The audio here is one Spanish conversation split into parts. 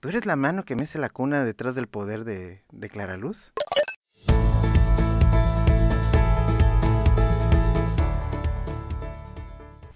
¿Tú eres la mano que mece la cuna detrás del poder de, de Clara Luz?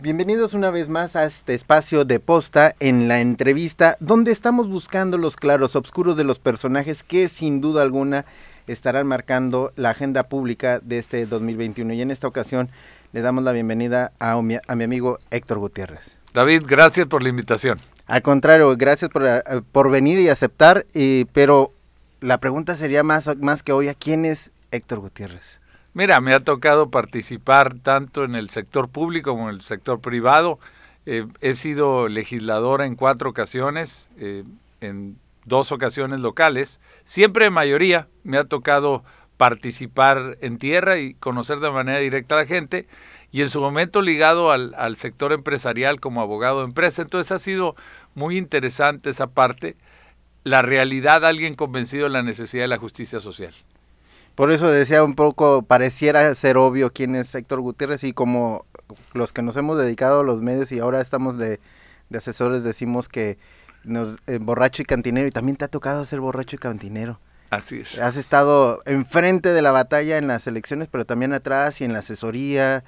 Bienvenidos una vez más a este espacio de posta en la entrevista donde estamos buscando los claros oscuros de los personajes que sin duda alguna estarán marcando la agenda pública de este 2021 y en esta ocasión le damos la bienvenida a mi amigo Héctor Gutiérrez. David, gracias por la invitación. Al contrario, gracias por, eh, por venir y aceptar, pero la pregunta sería más, más que ¿a ¿quién es Héctor Gutiérrez? Mira, me ha tocado participar tanto en el sector público como en el sector privado. Eh, he sido legisladora en cuatro ocasiones, eh, en dos ocasiones locales. Siempre en mayoría me ha tocado participar en tierra y conocer de manera directa a la gente y en su momento ligado al, sector empresarial como abogado de empresa. Entonces ha sido muy interesante esa parte, la realidad, alguien convencido de la necesidad de la justicia social. Por eso decía un poco, pareciera ser obvio quién es Héctor Gutiérrez y como los que nos hemos dedicado a los medios y ahora estamos de, asesores decimos que nos, eh, borracho y cantinero y también te ha tocado ser borracho y cantinero. Así es. Has estado enfrente de la batalla en las elecciones, pero también atrás y en la asesoría,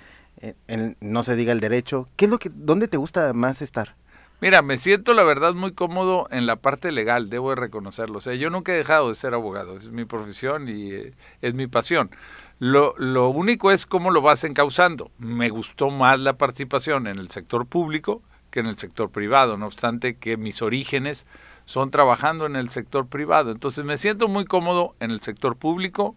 no se diga el derecho. ¿Qué es lo que, dónde te gusta más estar? Mira, me siento la verdad muy cómodo en la parte legal, debo de reconocerlo. O sea, yo nunca he dejado de ser abogado, es mi profesión y eh, es mi pasión. Lo, lo único es cómo lo vas encauzando. Me gustó más la participación en el sector público que en el sector privado, no obstante que mis orígenes son trabajando en el sector privado. Entonces me siento muy cómodo en el sector público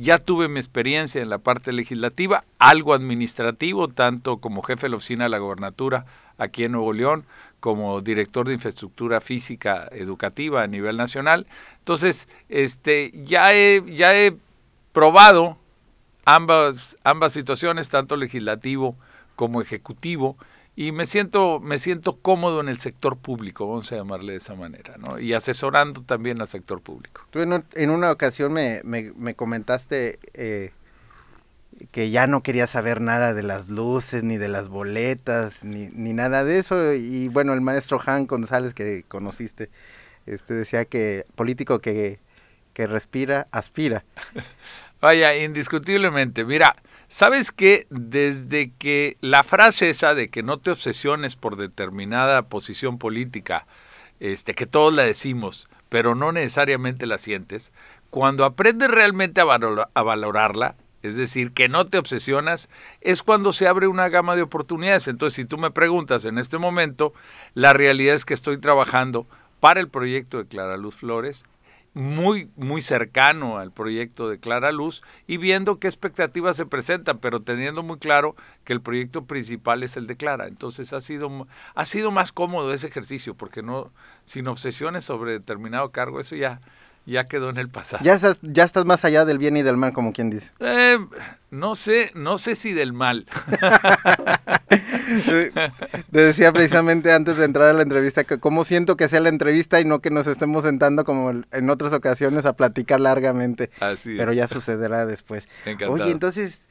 ya tuve mi experiencia en la parte legislativa, algo administrativo, tanto como jefe de la oficina de la gobernatura aquí en Nuevo León, como director de infraestructura física educativa a nivel nacional. Entonces, este, ya he, ya he probado ambas, ambas situaciones, tanto legislativo como ejecutivo, y me siento, me siento cómodo en el sector público, vamos a llamarle de esa manera, ¿no? Y asesorando también al sector público. Tú en, una ocasión me, comentaste eh, que ya no quería saber nada de las luces, ni de las boletas, ni, nada de eso. Y bueno, el maestro Han González que conociste, este decía que político que, que respira, aspira. Vaya, indiscutiblemente. Mira, ¿Sabes que Desde que la frase esa de que no te obsesiones por determinada posición política, este, que todos la decimos, pero no necesariamente la sientes, cuando aprendes realmente a, a valorarla, es decir, que no te obsesionas, es cuando se abre una gama de oportunidades. Entonces, si tú me preguntas en este momento, la realidad es que estoy trabajando para el proyecto de Clara Luz Flores, muy, muy cercano al proyecto de Clara Luz y viendo qué expectativas se presentan, pero teniendo muy claro que el proyecto principal es el de Clara. Entonces ha sido, ha sido más cómodo ese ejercicio, porque no, sin obsesiones sobre determinado cargo, eso ya, ya quedó en el pasado. Ya estás, ya estás más allá del bien y del mal, como quien dice. Eh, no sé, no sé si del mal. Te decía precisamente antes de entrar a la entrevista que cómo siento que sea la entrevista y no que nos estemos sentando como en otras ocasiones a platicar largamente. Así Pero ya sucederá después. Oye, entonces,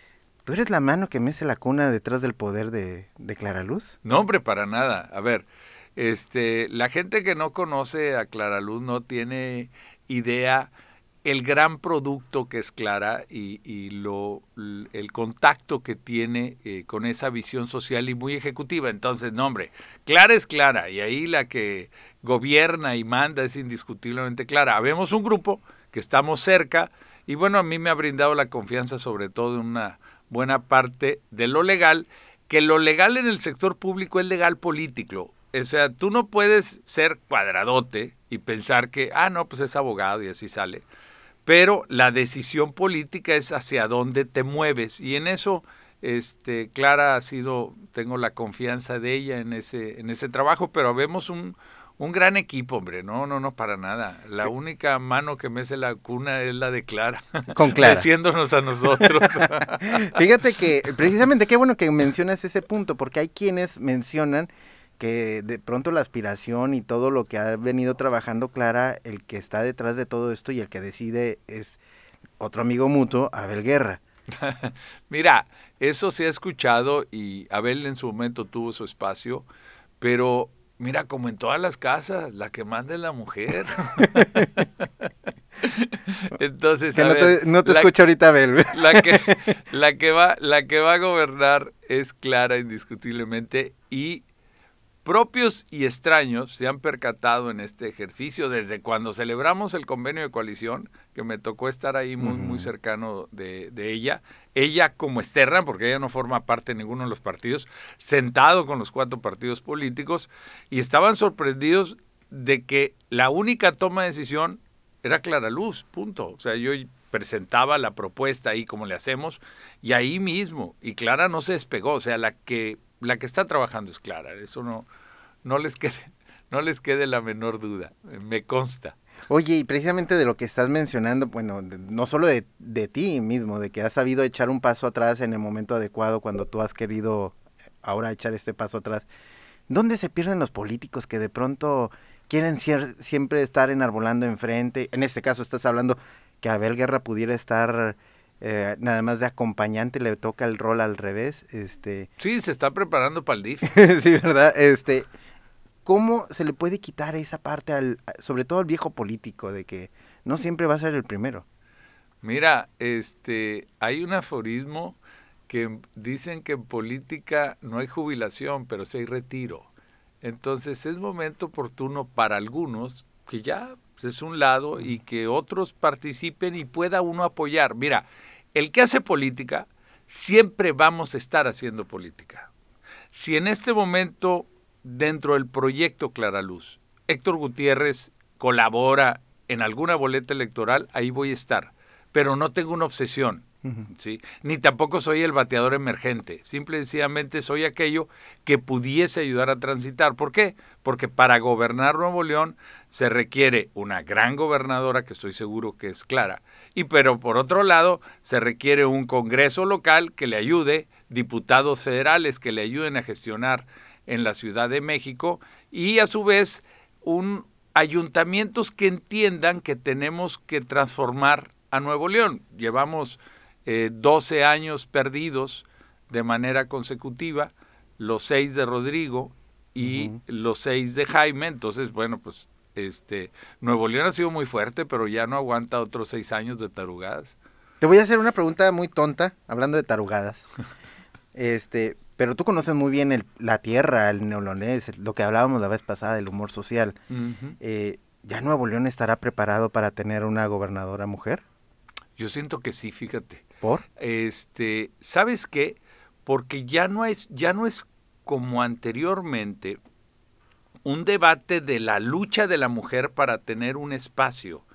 ¿tú eres la mano que mece la cuna detrás del poder de, de Clara Luz? No, hombre, para nada. A ver, este, la gente que no conoce a Clara Luz no tiene idea el gran producto que es Clara y, lo, el contacto que tiene eh, con esa visión social y muy ejecutiva. Entonces, no, hombre, Clara es Clara y ahí la que gobierna y manda es indiscutiblemente Clara. Habemos un grupo que estamos cerca y bueno, a mí me ha brindado la confianza sobre todo en una buena parte de lo legal, que lo legal en el sector público es legal político. O sea, tú no puedes ser cuadradote y pensar que, ah, no, pues es abogado y así sale pero la decisión política es hacia dónde te mueves y en eso este, Clara ha sido, tengo la confianza de ella en ese, en ese trabajo, pero vemos un, un gran equipo, hombre. No, no, no, para nada. La eh. única mano que mece la cuna es la de Clara. Con Clara. Haciéndonos a nosotros. Fíjate que, precisamente, qué bueno que mencionas ese punto, porque hay quienes mencionan que de pronto la aspiración y todo lo que ha venido trabajando Clara, el que está detrás de todo esto y el que decide es otro amigo mutuo, Abel Guerra. Mira, eso se ha escuchado y Abel en su momento tuvo su espacio, pero mira, como en todas las casas, la que manda es la mujer. Entonces, no, te, no, escucho ahorita, Abel. La que, la, que va, la que va a gobernar es Clara indiscutiblemente y propios y extraños se han percatado en este ejercicio desde cuando celebramos el convenio de coalición, que me tocó estar ahí muy, muy cercano de, ella. Ella como externa, porque ella no forma parte de ninguno de los partidos, sentado con los cuatro partidos políticos, y estaban sorprendidos de que la única toma de decisión era Clara Luz, punto. O sea, yo presentaba la propuesta ahí como le hacemos, y ahí mismo, y Clara no se despegó, o sea, la que la que está trabajando es Clara, eso no, no les quede, no les quede la menor duda, me consta. Oye, y precisamente de lo que estás mencionando, bueno, no solo de, ti mismo, de que has sabido echar un paso atrás en el momento adecuado cuando tú has querido eh, ahora echar este paso atrás, ¿dónde se pierden los políticos que de pronto quieren siempre estar enarbolando enfrente? En este caso estás hablando que Abel Guerra pudiera estar eh, nada más de acompañante le toca el rol al revés. Este... Sí, se está preparando para el DIF. sí, ¿verdad? Este, ¿Cómo se le puede quitar esa parte, al, sobre todo al viejo político, de que no siempre va a ser el primero? Mira, este, hay un aforismo que dicen que en política no hay jubilación, pero sí hay retiro. Entonces es momento oportuno para algunos que ya pues, es un lado y que otros participen y pueda uno apoyar. Mira, el que hace política, siempre vamos a estar haciendo política. Si en este momento, dentro del proyecto Clara Luz, Héctor Gutiérrez colabora en alguna boleta electoral, ahí voy a estar. Pero no tengo una obsesión, ¿sí? ni tampoco soy el bateador emergente. Simple y sencillamente soy aquello que pudiese ayudar a transitar. ¿Por qué? Porque para gobernar Nuevo León se requiere una gran gobernadora, que estoy seguro que es Clara, y pero por otro lado se requiere un Congreso local que le ayude, diputados federales que le ayuden a gestionar en la Ciudad de México y a su vez un ayuntamientos que entiendan que tenemos que transformar a Nuevo León. Llevamos 12 eh, años perdidos de manera consecutiva, los seis de Rodrigo y los seis de Jaime, entonces bueno, pues este, Nuevo León ha sido muy fuerte, pero ya no aguanta otros seis años de tarugadas. Te voy a hacer una pregunta muy tonta, hablando de tarugadas. este, pero tú conoces muy bien la tierra, el neolonés, lo que hablábamos la vez pasada, el humor social. Eh, ¿Ya Nuevo León estará preparado para tener una gobernadora mujer? Yo siento que sí, fíjate. ¿Por? Este, ¿sabes qué? Porque ya no es, ya no es como anteriormente un debate de la lucha de la mujer para tener un espacio,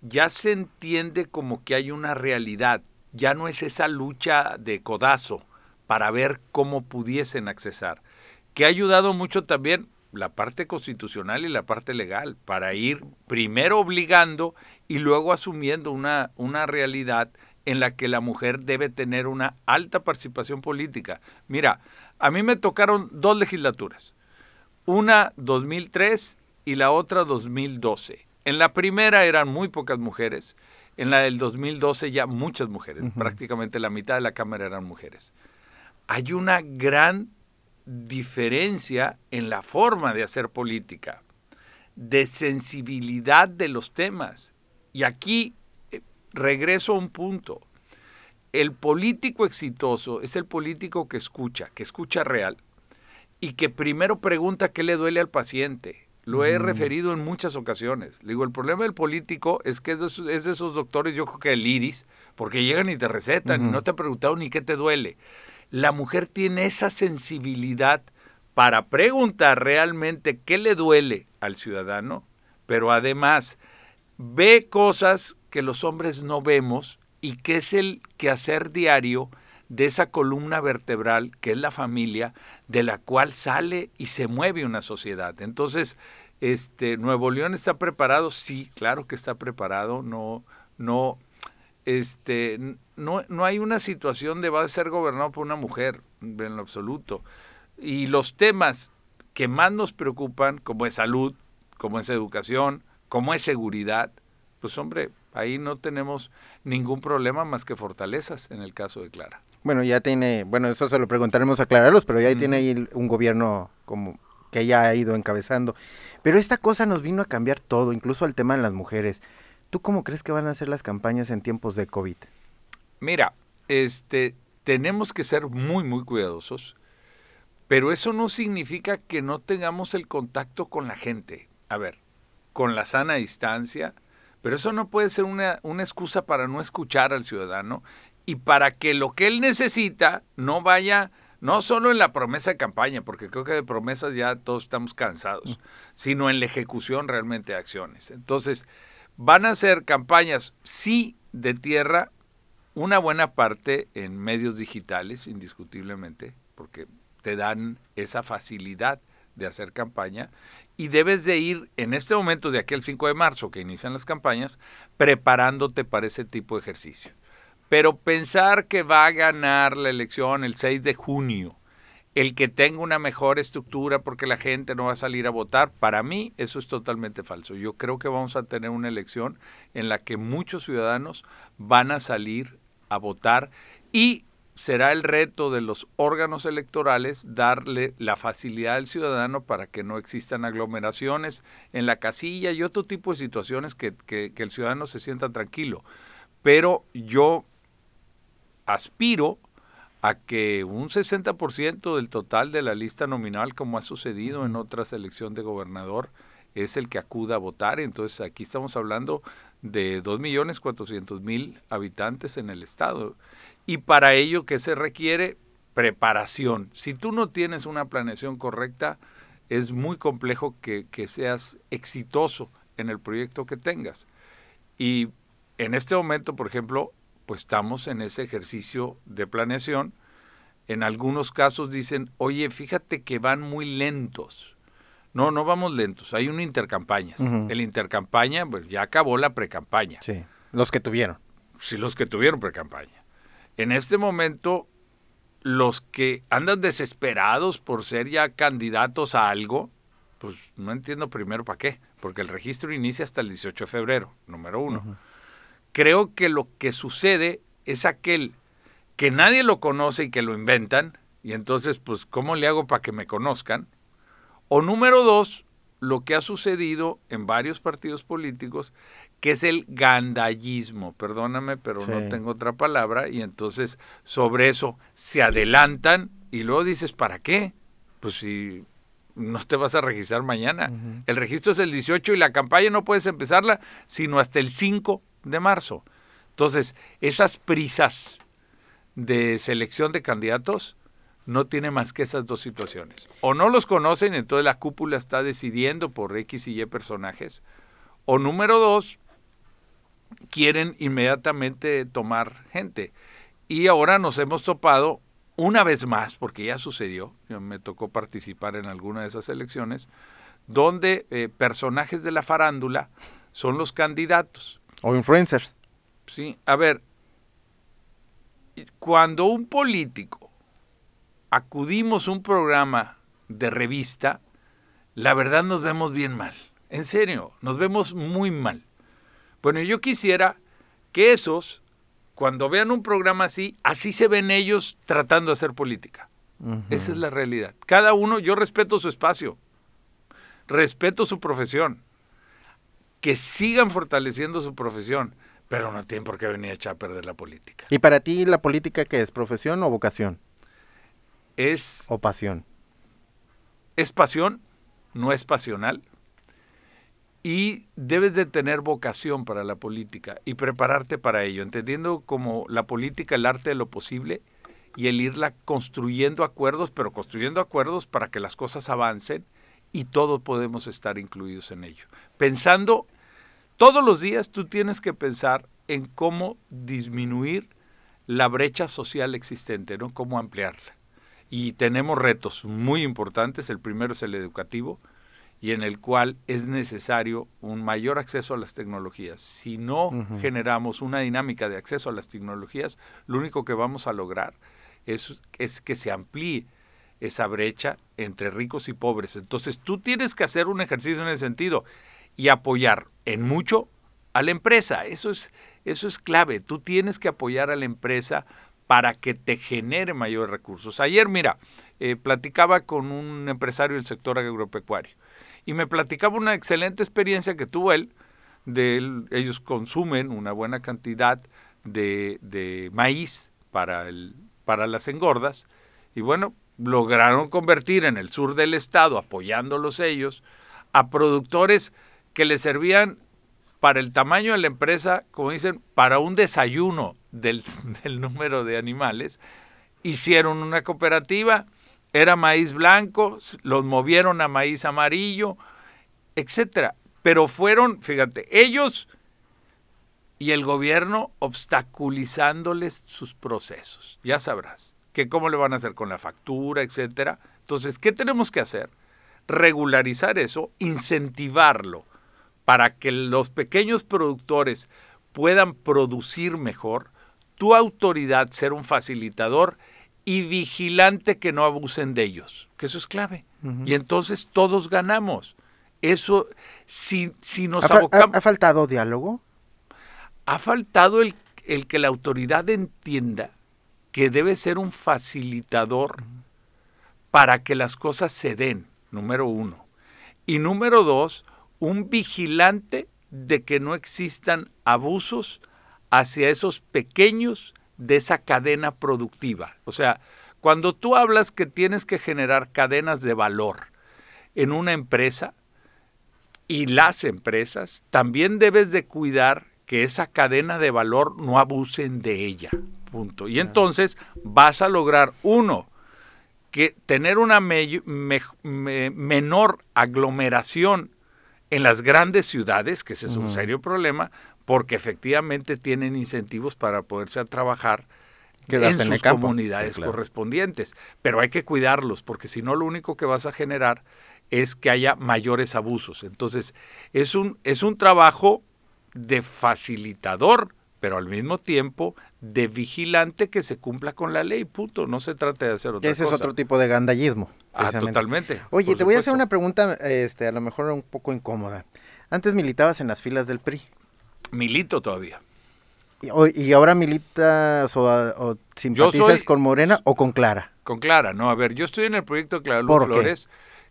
ya se entiende como que hay una realidad, ya no es esa lucha de codazo para ver cómo pudiesen accesar, que ha ayudado mucho también la parte constitucional y la parte legal, para ir primero obligando y luego asumiendo una, una realidad en la que la mujer debe tener una alta participación política. Mira, a mí me tocaron dos legislaturas una 2003 y la otra 2012. En la primera eran muy pocas mujeres, en la del 2012 ya muchas mujeres, prácticamente la mitad de la Cámara eran mujeres. Hay una gran diferencia en la forma de hacer política, de sensibilidad de los temas. Y aquí eh, regreso a un punto. El político exitoso es el político que escucha, que escucha real, y que primero pregunta qué le duele al paciente. Lo he mm. referido en muchas ocasiones. Le digo, el problema del político es que es de, esos, doctores, yo creo que el iris, porque llegan y te recetan y no te han preguntado ni qué te duele. La mujer tiene esa sensibilidad para preguntar realmente qué le duele al ciudadano, pero además ve cosas que los hombres no vemos y que es el quehacer diario de esa columna vertebral que es la familia, de la cual sale y se mueve una sociedad. Entonces, este, Nuevo León está preparado, sí, claro que está preparado, no, no, este, no, no hay una situación de va a ser gobernado por una mujer, en lo absoluto. Y los temas que más nos preocupan, como es salud, como es educación, como es seguridad, pues hombre, ahí no tenemos ningún problema más que fortalezas en el caso de Clara. Bueno, ya tiene, bueno, eso se lo preguntaremos a pero ya tiene ahí un gobierno como que ya ha ido encabezando. Pero esta cosa nos vino a cambiar todo, incluso al tema de las mujeres. ¿Tú cómo crees que van a ser las campañas en tiempos de COVID? Mira, este, tenemos que ser muy, muy cuidadosos, pero eso no significa que no tengamos el contacto con la gente. A ver, con la sana distancia, pero eso no puede ser una, una excusa para no escuchar al ciudadano y para que lo que él necesita no vaya no solo en la promesa de campaña, porque creo que de promesas ya todos estamos cansados, sino en la ejecución realmente de acciones. Entonces, van a ser campañas, sí, de tierra, una buena parte en medios digitales, indiscutiblemente, porque te dan esa facilidad de hacer campaña y debes de ir en este momento de aquí al 5 de marzo que inician las campañas preparándote para ese tipo de ejercicio. Pero pensar que va a ganar la elección el 6 de junio, el que tenga una mejor estructura porque la gente no va a salir a votar, para mí eso es totalmente falso. Yo creo que vamos a tener una elección en la que muchos ciudadanos van a salir a votar y será el reto de los órganos electorales darle la facilidad al ciudadano para que no existan aglomeraciones en la casilla y otro tipo de situaciones que, que, que el ciudadano se sienta tranquilo. Pero yo aspiro a que un 60% del total de la lista nominal, como ha sucedido en otra selección de gobernador, es el que acuda a votar. Entonces aquí estamos hablando de 2.400.000 habitantes en el estado. Y para ello, ¿qué se requiere? Preparación. Si tú no tienes una planeación correcta, es muy complejo que, que seas exitoso en el proyecto que tengas. Y en este momento, por ejemplo, pues estamos en ese ejercicio de planeación. En algunos casos dicen, oye, fíjate que van muy lentos. No, no vamos lentos. Hay un intercampaña. El intercampaña, pues ya acabó la precampaña. Sí. Los que tuvieron. Sí, los que tuvieron precampaña. En este momento, los que andan desesperados por ser ya candidatos a algo, pues no entiendo primero para qué. Porque el registro inicia hasta el 18 de febrero, número uno creo que lo que sucede es aquel que nadie lo conoce y que lo inventan, y entonces, pues, ¿cómo le hago para que me conozcan? O número dos, lo que ha sucedido en varios partidos políticos, que es el gandallismo, perdóname, pero no tengo otra palabra, y entonces sobre eso se adelantan y luego dices, ¿para qué? Pues si no te vas a registrar mañana. El registro es el 18 y la campaña no puedes empezarla sino hasta el 5 de marzo. Entonces, esas prisas de selección de candidatos no tiene más que esas dos situaciones. O no los conocen, entonces la cúpula está decidiendo por X y Y personajes. O número dos, quieren inmediatamente tomar gente. Y ahora nos hemos topado una vez más, porque ya sucedió, me tocó participar en alguna de esas elecciones, donde eh, personajes de la farándula son los candidatos. O influencers. Sí, a ver, cuando un político acudimos a un programa de revista, la verdad nos vemos bien mal. En serio, nos vemos muy mal. Bueno, yo quisiera que esos cuando vean un programa así, así se ven ellos tratando de hacer política. Esa es la realidad. Cada uno, yo respeto su espacio, respeto su profesión, que sigan fortaleciendo su profesión, pero no tienen por qué venir a echar a perder la política. ¿Y para ti la política qué es? ¿Profesión o vocación? Es... ¿O pasión? ¿Es pasión? ¿No es pasional? y debes de tener vocación para la política y prepararte para ello, entendiendo como la política el arte de lo posible y el irla construyendo acuerdos, pero construyendo acuerdos para que las cosas avancen y todos podemos estar incluidos en ello. Pensando, todos los días tú tienes que pensar en cómo disminuir la brecha social existente, ¿no? Cómo ampliarla. Y tenemos retos muy importantes. El primero es el educativo, y en el cual es necesario un mayor acceso a las tecnologías. Si no generamos una dinámica de acceso a las tecnologías, lo único que vamos a lograr es, es que se amplíe esa brecha entre ricos y pobres. Entonces tú tienes que hacer un ejercicio en ese sentido y apoyar en mucho a la empresa. Eso es, eso es clave. Tú tienes que apoyar a la empresa para que te genere mayores recursos. Ayer, mira, eh, platicaba con un empresario del sector agropecuario y me platicaba una excelente experiencia que tuvo él. De ellos consumen una buena cantidad de, maíz para, el, para las engordas y bueno, lograron convertir en el sur del estado, apoyándolos ellos, a productores que les servían para el tamaño de la empresa, como dicen, para un desayuno del, del número de animales, hicieron una cooperativa, era maíz blanco, los movieron a maíz amarillo, etcétera. Pero fueron, fíjate, ellos y el gobierno obstaculizándoles sus procesos. Ya sabrás que cómo le van a hacer con la factura, etcétera. Entonces, ¿qué tenemos que hacer? Regularizar eso, incentivarlo para que los pequeños productores puedan producir mejor, tu autoridad ser un facilitador y vigilante que no abusen de ellos, que eso es clave. Y entonces todos ganamos. Eso, si, si nos ¿Ha, abocamos... ¿Ha, faltado diálogo? Ha faltado el, el, que la autoridad entienda que debe ser un facilitador para que las cosas se den, número uno. Y número dos, un vigilante de que no existan abusos hacia esos pequeños de esa cadena productiva. O sea, cuando tú hablas que tienes que generar cadenas de valor en una empresa y las empresas, también debes de cuidar que esa cadena de valor no abusen de ella. Punto. Y entonces vas a lograr, uno, que tener una menor aglomeración en las grandes ciudades, que ese es un serio problema, porque efectivamente tienen incentivos para poderse a trabajar en, sus comunidades correspondientes. Pero hay que cuidarlos, porque si no lo único que vas a generar es que haya mayores abusos. Entonces, es un, es un trabajo de facilitador, pero al mismo tiempo de vigilante que se cumpla con la ley, punto. No se trata de hacer otra Ese es otro tipo de gandallismo. Ah, totalmente. Oye, te voy a hacer una pregunta, este, a lo mejor un poco incómoda. Antes militabas en las filas del PRI. Milito todavía. ¿Y ahora militas o, o simpatizas con Morena o con Clara? Con Clara, no. A ver, yo estoy en el proyecto Clara Luz Flores,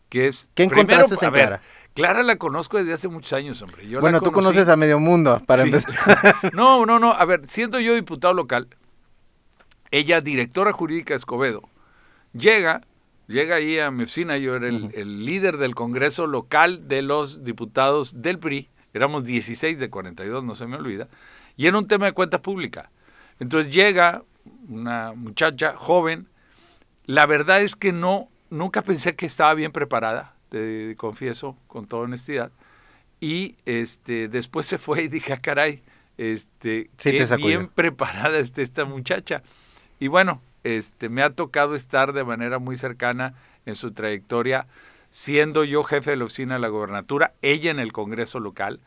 que es... ¿Qué encontraste Clara? Clara la conozco desde hace muchos años, hombre. bueno, tú conoces a medio mundo, para empezar. No, no, no. A ver, siendo yo diputado local, ella, directora jurídica Escobedo, llega, llega ahí a mi oficina, yo era el líder del Congreso local de los diputados del PRI, éramos 16 de 42, no se me olvida, y era un tema de cuentas públicas. Entonces llega una muchacha joven, la verdad es que no, nunca pensé que estaba bien preparada, te confieso con toda honestidad, y este, después se fue y dije, ah, caray, este, qué bien preparada está esta muchacha. Y bueno, este, me ha tocado estar de manera muy cercana en su trayectoria siendo yo jefe de la oficina de la gobernatura, ella en el Congreso local,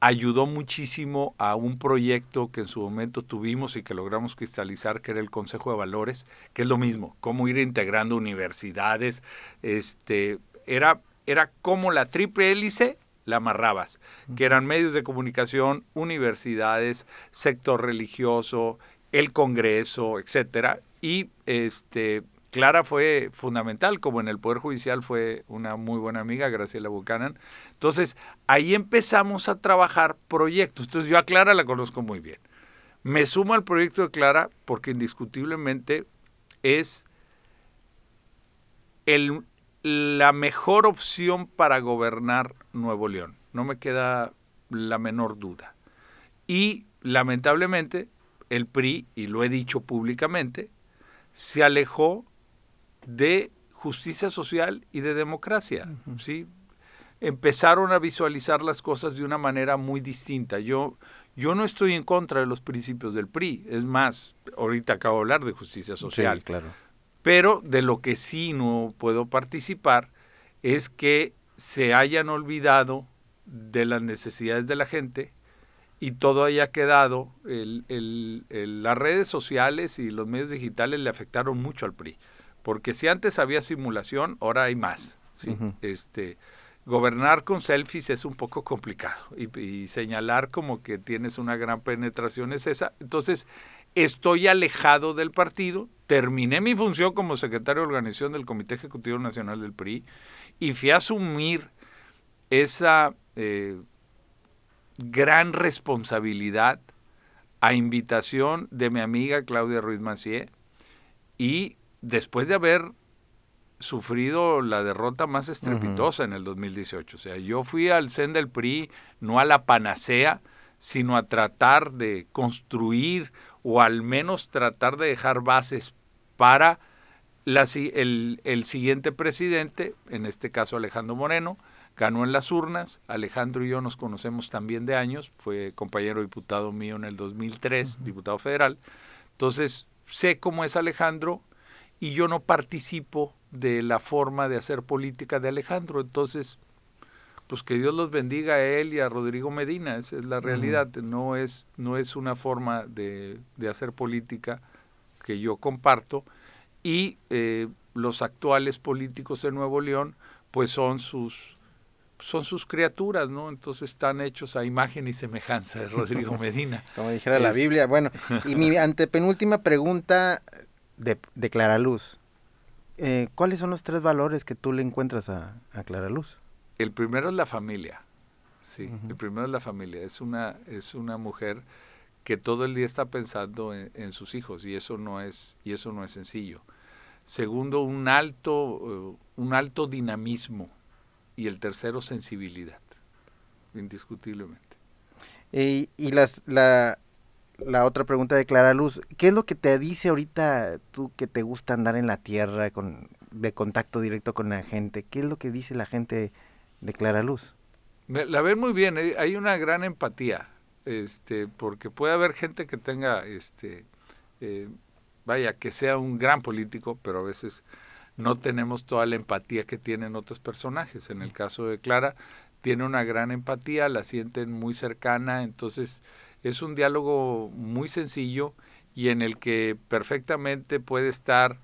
ayudó muchísimo a un proyecto que en su momento tuvimos y que logramos cristalizar, que era el Consejo de Valores, que es lo mismo, cómo ir integrando universidades, este, era, era como la triple hélice la amarrabas, que eran medios de comunicación, universidades, sector religioso, el Congreso, etcétera, y este Clara fue fundamental, como en el Poder Judicial fue una muy buena amiga, Graciela Buchanan. Entonces, ahí empezamos a trabajar proyectos. Entonces, yo a Clara la conozco muy bien. Me sumo al proyecto de Clara porque indiscutiblemente es la mejor opción para gobernar Nuevo León. No me queda la menor duda. Y lamentablemente, el PRI, y lo he dicho públicamente, se alejó de justicia social y de democracia. ¿sí? Empezaron a visualizar las cosas de una manera muy distinta. Yo, yo no estoy en contra de los principios del PRI, es más, ahorita acabo de hablar de justicia social. claro. Pero de lo que sí no puedo participar es que se hayan olvidado de las necesidades de la gente y todo haya quedado, el, las redes sociales y los medios digitales le afectaron mucho al PRI porque si antes había simulación, ahora hay más. este, gobernar con selfies es un poco complicado y, señalar como que tienes una gran penetración es esa. Entonces, estoy alejado del partido, terminé mi función como secretario de organización del Comité Ejecutivo Nacional del PRI y fui a asumir esa eh, gran responsabilidad a invitación de mi amiga Claudia Ruiz Macié y después de haber sufrido la derrota más estrepitosa en el 2018. O sea, yo fui al CEN del PRI no a la panacea, sino a tratar de construir o al menos tratar de dejar bases para la, el, el, siguiente presidente, en este caso Alejandro Moreno, ganó en las urnas. Alejandro y yo nos conocemos también de años, fue compañero diputado mío en el 2003, diputado federal. Entonces, sé cómo es Alejandro, y yo no participo de la forma de hacer política de Alejandro. Entonces, pues que Dios los bendiga a él y a Rodrigo Medina, esa es la realidad, no es, no es una forma de, hacer política que yo comparto. Y eh, los actuales políticos de Nuevo León, pues son sus son sus criaturas, ¿no? Entonces están hechos a imagen y semejanza de Rodrigo Medina. Como dijera la Biblia. Bueno, y mi antepenúltima pregunta de, Clara Luz, eh, ¿cuáles son los tres valores que tú le encuentras a, a Clara Luz? El primero es la familia. Sí, el primero es la familia. Es una, es una mujer que todo el día está pensando en, sus hijos y eso no es, y eso no es sencillo. Segundo, un alto, eh, un alto dinamismo. Y el tercero, sensibilidad, indiscutiblemente. Y, eh, y las, la, la otra pregunta de Clara Luz, ¿qué es lo que te dice ahorita tú que te gusta andar en la tierra con, de contacto directo con la gente? ¿Qué es lo que dice la gente de Clara Luz? La ven muy bien, hay una gran empatía, este, porque puede haber gente que tenga, este, eh, vaya, que sea un gran político, pero a veces no tenemos toda la empatía que tienen otros personajes. En el caso de Clara, tiene una gran empatía, la sienten muy cercana, entonces es un diálogo muy sencillo y en el que perfectamente puede estar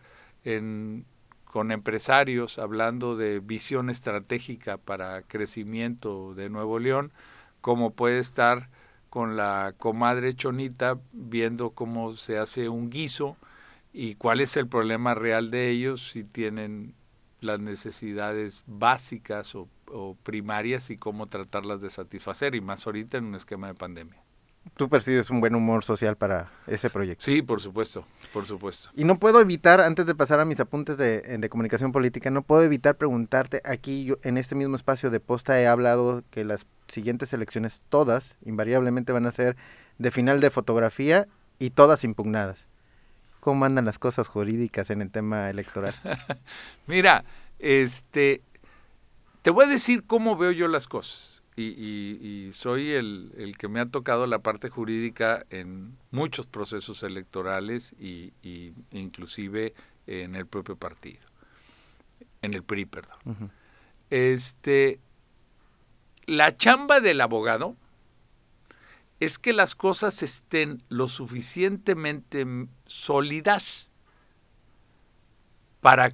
en, con empresarios hablando de visión estratégica para crecimiento de Nuevo León, como puede estar con la comadre Chonita viendo cómo se hace un guiso y cuál es el problema real de ellos, si tienen las necesidades básicas o, o primarias y cómo tratarlas de satisfacer, y más ahorita en un esquema de pandemia tú percibes un buen humor social para ese proyecto. Sí, por supuesto, por supuesto. Y no puedo evitar, antes de pasar a mis apuntes de, comunicación política, no puedo evitar preguntarte aquí, yo, en este mismo espacio de posta he hablado que las siguientes elecciones, todas, invariablemente van a ser de final de fotografía y todas impugnadas. ¿Cómo andan las cosas jurídicas en el tema electoral? Mira, este, te voy a decir cómo veo yo las cosas y, y, soy el, que me ha tocado la parte jurídica en muchos procesos electorales y, y inclusive en el propio partido, en el PRI, perdón. Este, la chamba del abogado es que las cosas estén lo suficientemente sólidas para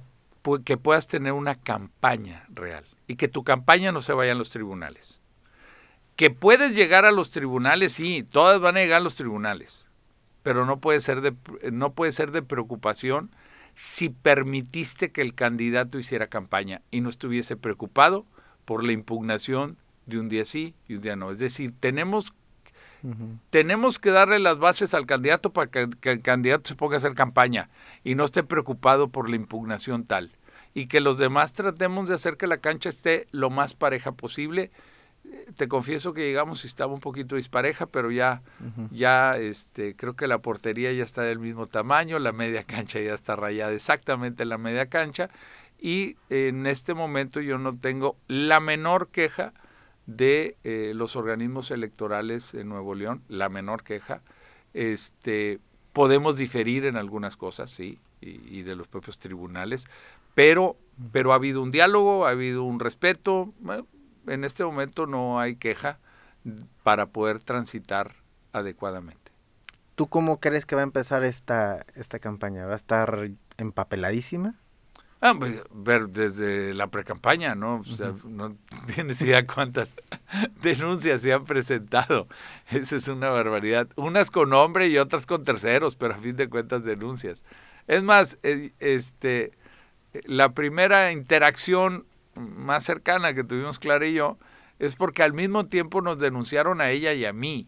que puedas tener una campaña real y que tu campaña no se vaya a los tribunales. Que puedes llegar a los tribunales, sí, todas van a llegar a los tribunales, pero no puede ser de, no puede ser de preocupación si permitiste que el candidato hiciera campaña y no estuviese preocupado por la impugnación de un día sí y un día no. Es decir, tenemos, tenemos que darle las bases al candidato para que, el candidato se ponga a hacer campaña y no esté preocupado por la impugnación tal. Y que los demás tratemos de hacer que la cancha esté lo más pareja posible te confieso que llegamos y estaba un poquito dispareja, pero ya, ya este, creo que la portería ya está del mismo tamaño, la media cancha ya está rayada exactamente en la media cancha. Y en este momento yo no tengo la menor queja de eh, los organismos electorales en Nuevo León, la menor queja. Este, podemos diferir en algunas cosas, sí, y, de los propios tribunales, pero, pero ha habido un diálogo, ha habido un respeto en este momento no hay queja para poder transitar adecuadamente. ¿Tú cómo crees que va a empezar esta, esta campaña? ¿Va a estar empapeladísima? Ah, pues, ver desde la precampaña, ¿no? no tienes idea cuántas denuncias se han presentado. Esa es una barbaridad. Unas con hombre y otras con terceros, pero a fin de cuentas denuncias. Es más, eh, este, la primera interacción más cercana que tuvimos Clara y yo, es porque al mismo tiempo nos denunciaron a ella y a mí.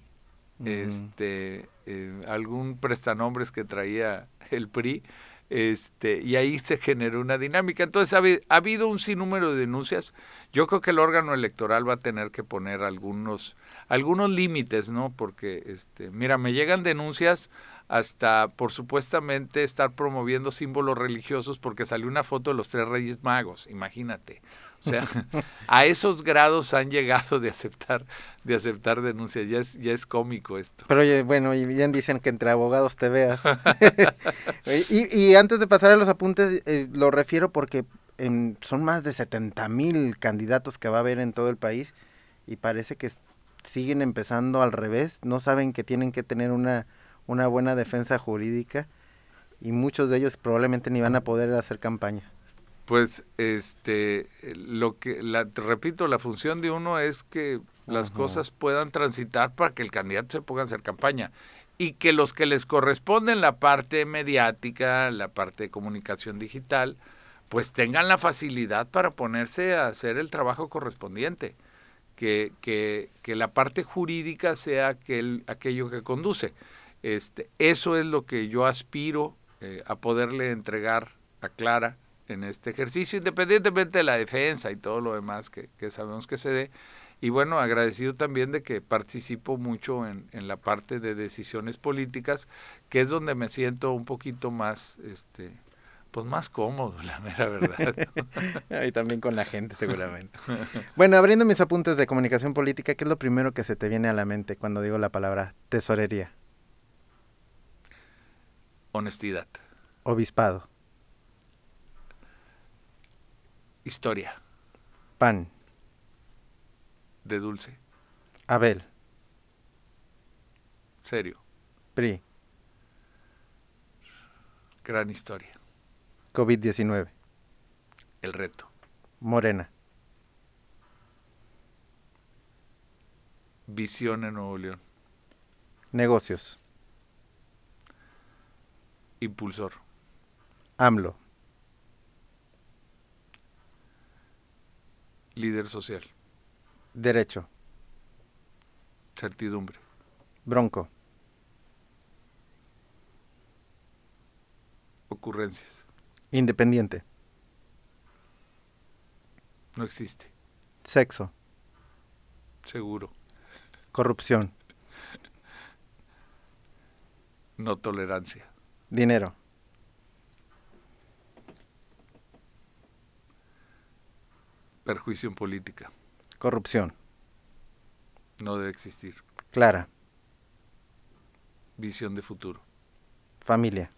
Este, eh, algún prestanombres que traía el PRI, este, y ahí se generó una dinámica. Entonces ha, habido un sinnúmero de denuncias. Yo creo que el órgano electoral va a tener que poner algunos, algunos límites, ¿no? Porque, este, mira, me llegan denuncias hasta por supuestamente estar promoviendo símbolos religiosos porque salió una foto de los tres reyes magos, imagínate. O sea, a esos grados han llegado de aceptar, de aceptar denuncias. Ya es, ya es cómico esto. Pero bueno, y bien dicen que entre abogados te veas. y, y, antes de pasar a los apuntes, eh, lo refiero porque en, em, son más de 70 mil candidatos que va a haber en todo el país y parece que siguen empezando al revés. No saben que tienen que tener una una buena defensa jurídica y muchos de ellos probablemente ni van a poder hacer campaña. Pues este lo que la, repito, la función de uno es que las cosas puedan transitar para que el candidato se ponga a hacer campaña y que los que les corresponden la parte mediática, la parte de comunicación digital, pues tengan la facilidad para ponerse a hacer el trabajo correspondiente, que, que, que la parte jurídica sea aquel, aquello que conduce. Este, eso es lo que yo aspiro eh, a poderle entregar a Clara en este ejercicio, independientemente de la defensa y todo lo demás que, sabemos que se dé. Y bueno, agradecido también de que participo mucho en, la parte de decisiones políticas, que es donde me siento un poquito más, este, pues más cómodo, la mera verdad. y también con la gente, seguramente. bueno, abriendo mis apuntes de comunicación política, ¿qué es lo primero que se te viene a la mente cuando digo la palabra tesorería? Honestidad. Obispado. Historia. Pan. De dulce. Abel. Serio. PRI. Gran historia. COVID-19. El reto. Morena. Visión en Nuevo León. Negocios. Impulsor. AMLO. Líder social. Derecho. Certidumbre. Bronco. Ocurrencias. Independiente. No existe. Sexo. Seguro. Corrupción. No tolerancia. Dinero. Perjuicio en política. Corrupción. No debe existir. Clara. Visión de futuro. Familia.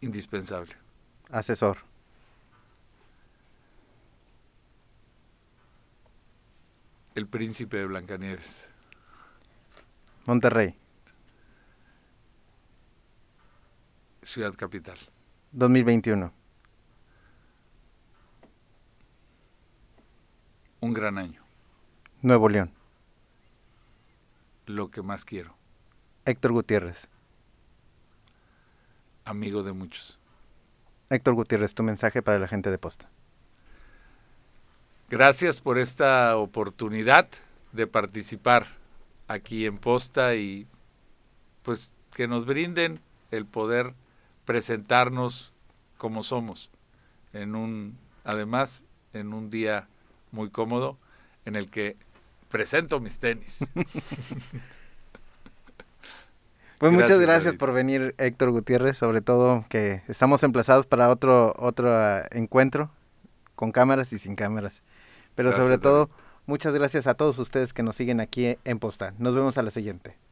Indispensable. Asesor. El príncipe de Blancanieves. Monterrey. Ciudad Capital. 2021. Un gran año. Nuevo León. Lo que más quiero. Héctor Gutiérrez. Amigo de muchos. Héctor Gutiérrez, tu mensaje para la gente de Posta. Gracias por esta oportunidad de participar aquí en Posta y pues que nos brinden el poder presentarnos como somos, en un, además, en un día muy cómodo en el que presento mis tenis. Pues muchas gracias por venir, Héctor Gutiérrez, sobre todo que estamos emplazados para otro, otro ah, encuentro, con cámaras y sin cámaras. Pero sobre todo, muchas gracias a todos ustedes que nos siguen aquí en Posta. Nos vemos a la siguiente.